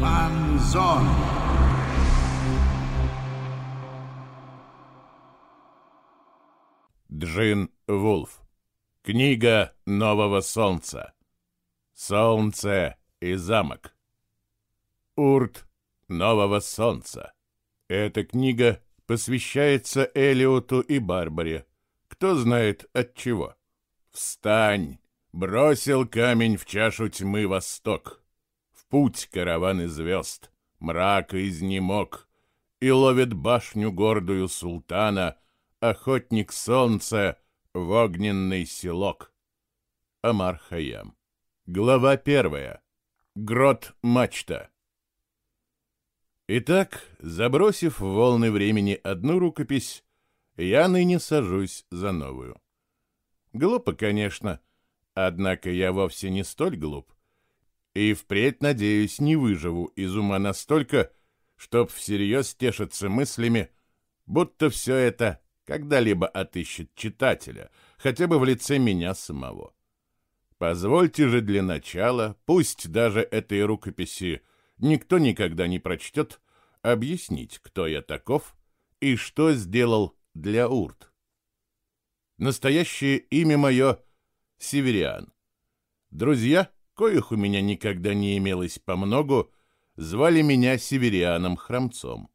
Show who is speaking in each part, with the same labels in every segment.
Speaker 1: Фанзон. Джин Вулф. Книга нового солнца. Солнце и замок. Урт нового солнца. Эта книга посвящается Элиоту и Барбаре. Кто знает от чего. Встань! Бросил камень в чашу тьмы восток путь караваны звезд, мрак изнемог, и ловит башню гордую султана, охотник солнца в огненный селок. Амар Хаям. Глава первая. Грот мачта. Итак, забросив в волны времени одну рукопись, я ныне сажусь за новую. Глупо, конечно, однако я вовсе не столь глуп, и впредь, надеюсь, не выживу из ума настолько, чтоб всерьез тешиться мыслями, будто все это когда-либо отыщет читателя, хотя бы в лице меня самого. Позвольте же для начала, пусть даже этой рукописи никто никогда не прочтет, объяснить, кто я таков и что сделал для урт. Настоящее имя мое — Севериан. Друзья — коих у меня никогда не имелось по многу, звали меня Северианом Храмцом.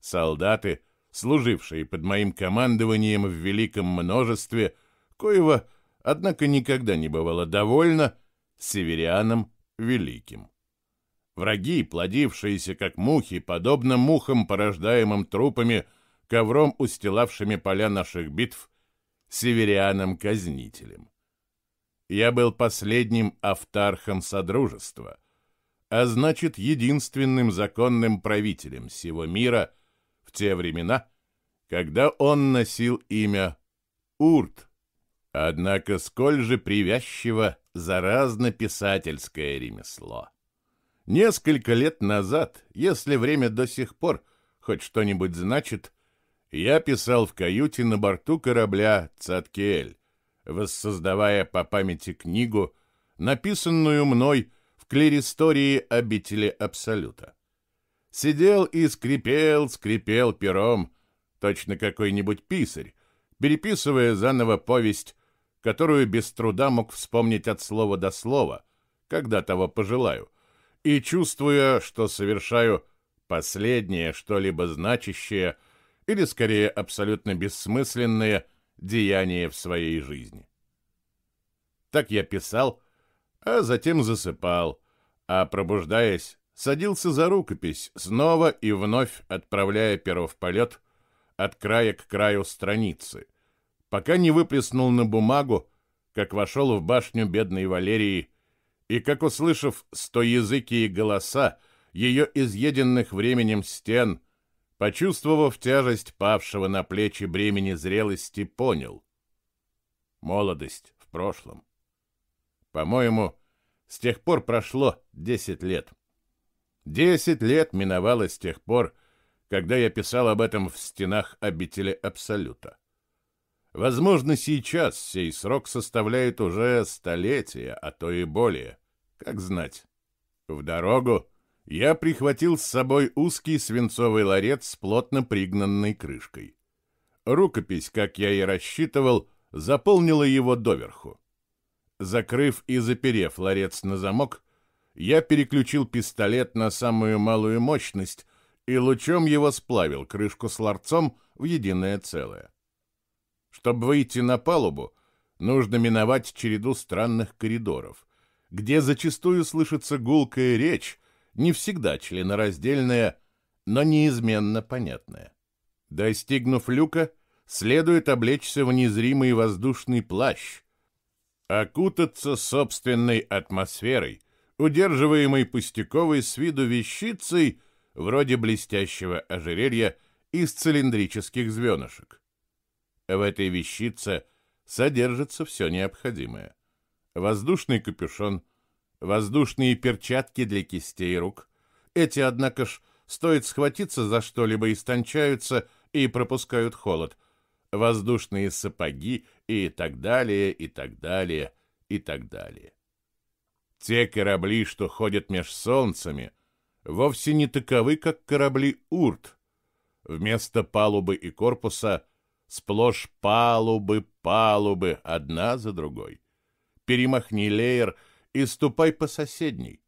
Speaker 1: Солдаты, служившие под моим командованием в великом множестве, коего, однако, никогда не бывало довольно, Северианом Великим. Враги, плодившиеся как мухи, подобно мухам, порождаемым трупами, ковром устилавшими поля наших битв, северианом-казнителем. Я был последним автархом Содружества, а значит, единственным законным правителем всего мира в те времена, когда он носил имя Урт. Однако сколь же привязчиво заразно-писательское ремесло. Несколько лет назад, если время до сих пор хоть что-нибудь значит, я писал в каюте на борту корабля «Цаткиэль», воссоздавая по памяти книгу, написанную мной в клеристории обители Абсолюта. Сидел и скрипел, скрипел пером, точно какой-нибудь писарь, переписывая заново повесть, которую без труда мог вспомнить от слова до слова, когда того пожелаю, и чувствуя, что совершаю последнее что-либо значащее или, скорее, абсолютно бессмысленное – деяние в своей жизни. Так я писал, а затем засыпал, а пробуждаясь, садился за рукопись, снова и вновь отправляя перо в полет от края к краю страницы, пока не выплеснул на бумагу, как вошел в башню бедной Валерии, и как, услышав сто языки и голоса, ее изъеденных временем стен, почувствовав тяжесть павшего на плечи бремени зрелости, понял. Молодость в прошлом. По-моему, с тех пор прошло 10 лет. 10 лет миновало с тех пор, когда я писал об этом в стенах обители Абсолюта. Возможно, сейчас сей срок составляет уже столетия, а то и более. Как знать. В дорогу я прихватил с собой узкий свинцовый ларец с плотно пригнанной крышкой. Рукопись, как я и рассчитывал, заполнила его доверху. Закрыв и заперев ларец на замок, я переключил пистолет на самую малую мощность и лучом его сплавил крышку с ларцом в единое целое. Чтобы выйти на палубу, нужно миновать череду странных коридоров, где зачастую слышится гулкая речь, не всегда членораздельное, но неизменно понятное. Достигнув люка, следует облечься в незримый воздушный плащ, окутаться собственной атмосферой, удерживаемой пустяковой с виду вещицей, вроде блестящего ожерелья из цилиндрических звенышек. В этой вещице содержится все необходимое. Воздушный капюшон – воздушные перчатки для кистей рук. Эти, однако ж, стоит схватиться за что-либо, истончаются и пропускают холод. Воздушные сапоги и так далее, и так далее, и так далее. Те корабли, что ходят меж солнцами, вовсе не таковы, как корабли «Урт». Вместо палубы и корпуса сплошь палубы, палубы, одна за другой. Перемахни леер — и ступай по соседней.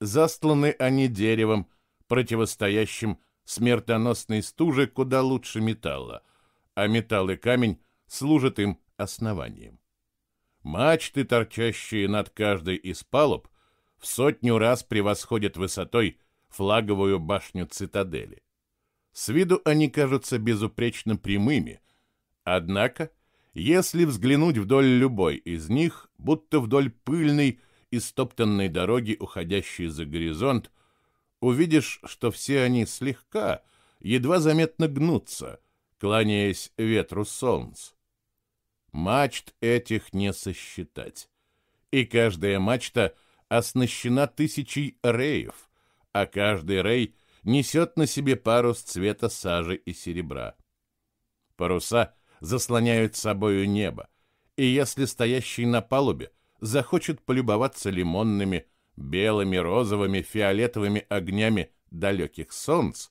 Speaker 1: Застланы они деревом, противостоящим смертоносной стуже куда лучше металла, а металл и камень служат им основанием. Мачты, торчащие над каждой из палуб, в сотню раз превосходят высотой флаговую башню цитадели. С виду они кажутся безупречно прямыми, однако — если взглянуть вдоль любой из них, будто вдоль пыльной и стоптанной дороги, уходящей за горизонт, увидишь, что все они слегка, едва заметно гнутся, кланяясь ветру солнц. Мачт этих не сосчитать. И каждая мачта оснащена тысячей реев, а каждый рей несет на себе парус цвета сажи и серебра. Паруса заслоняют собою небо, и если стоящий на палубе захочет полюбоваться лимонными, белыми, розовыми, фиолетовыми огнями далеких солнц,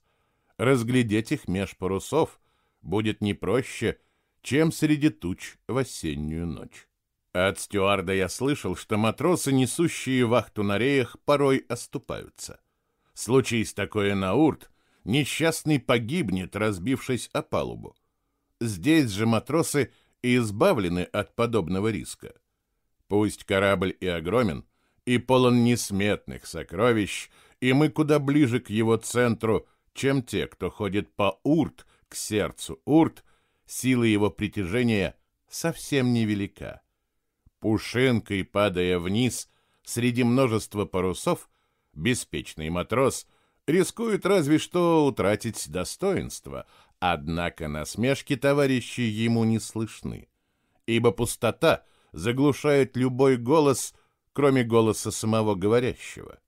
Speaker 1: разглядеть их меж парусов будет не проще, чем среди туч в осеннюю ночь. От стюарда я слышал, что матросы, несущие вахту на реях, порой оступаются. Случись такое на Урт, несчастный погибнет, разбившись о палубу здесь же матросы избавлены от подобного риска. Пусть корабль и огромен, и полон несметных сокровищ, и мы куда ближе к его центру, чем те, кто ходит по Урт, к сердцу Урт, сила его притяжения совсем невелика. Пушинкой падая вниз, среди множества парусов, беспечный матрос рискует разве что утратить достоинство, Однако насмешки товарищи ему не слышны, ибо пустота заглушает любой голос, кроме голоса самого говорящего.